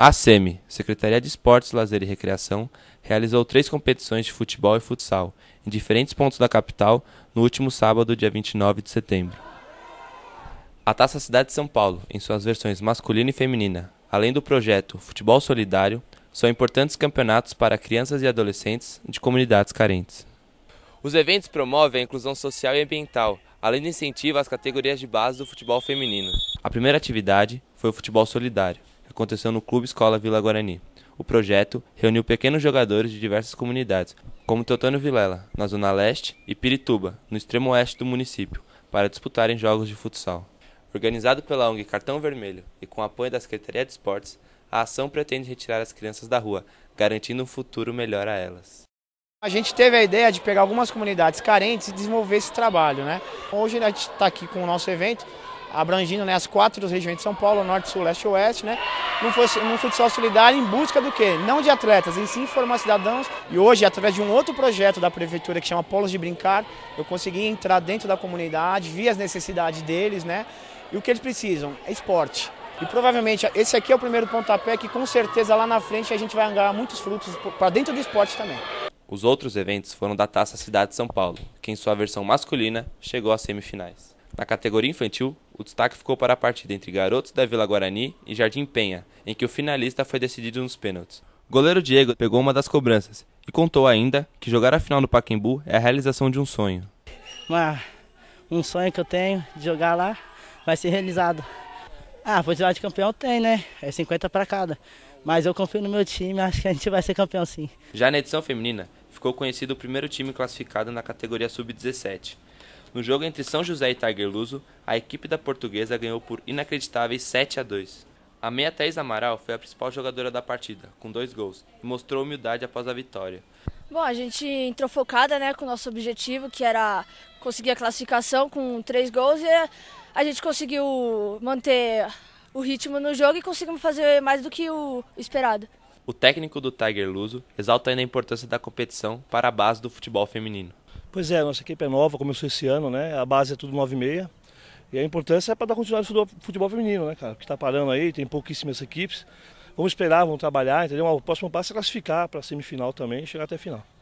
A SEMI, Secretaria de Esportes, Lazer e Recreação, realizou três competições de futebol e futsal, em diferentes pontos da capital, no último sábado, dia 29 de setembro. A Taça Cidade de São Paulo, em suas versões masculina e feminina, além do projeto Futebol Solidário, são importantes campeonatos para crianças e adolescentes de comunidades carentes. Os eventos promovem a inclusão social e ambiental, além de incentivo às categorias de base do futebol feminino. A primeira atividade foi o futebol solidário, aconteceu no Clube Escola Vila Guarani. O projeto reuniu pequenos jogadores de diversas comunidades, como Totônio Vilela, na Zona Leste, e Pirituba, no extremo oeste do município, para disputarem jogos de futsal. Organizado pela ONG Cartão Vermelho e com apoio da Secretaria de Esportes, a ação pretende retirar as crianças da rua, garantindo um futuro melhor a elas. A gente teve a ideia de pegar algumas comunidades carentes e desenvolver esse trabalho. Né? Hoje a gente está aqui com o nosso evento abrangindo né, as quatro regiões de São Paulo, norte, sul, leste e oeste, né, num, num futsal solidário em busca do quê? Não de atletas, em sim formar cidadãos. E hoje, através de um outro projeto da prefeitura que chama Polos de Brincar, eu consegui entrar dentro da comunidade, vi as necessidades deles, né, e o que eles precisam? É esporte. E provavelmente esse aqui é o primeiro pontapé que com certeza lá na frente a gente vai ganhar muitos frutos para dentro do esporte também. Os outros eventos foram da Taça Cidade de São Paulo, que em sua versão masculina chegou às semifinais. Na categoria infantil, o destaque ficou para a partida entre Garotos da Vila Guarani e Jardim Penha, em que o finalista foi decidido nos pênaltis. Goleiro Diego pegou uma das cobranças e contou ainda que jogar a final no Pacaembu é a realização de um sonho. Mas um sonho que eu tenho de jogar lá vai ser realizado. Ah, possibilidade de campeão tem, né? É 50 para cada. Mas eu confio no meu time, acho que a gente vai ser campeão sim. Já na edição feminina, ficou conhecido o primeiro time classificado na categoria sub-17, no jogo entre São José e Tiger Luso, a equipe da portuguesa ganhou por inacreditáveis 7 a 2. A meia Thais Amaral foi a principal jogadora da partida, com dois gols, e mostrou humildade após a vitória. Bom, a gente entrou focada né, com o nosso objetivo, que era conseguir a classificação com três gols, e a gente conseguiu manter o ritmo no jogo e conseguimos fazer mais do que o esperado. O técnico do Tiger Luso exalta ainda a importância da competição para a base do futebol feminino. Pois é, nossa equipe é nova, começou esse ano, né? A base é tudo 9,6. E a importância é para dar continuidade no futebol feminino, né, cara? Que está parando aí, tem pouquíssimas equipes. Vamos esperar, vamos trabalhar, entendeu? O próximo passo é classificar para a semifinal também e chegar até a final.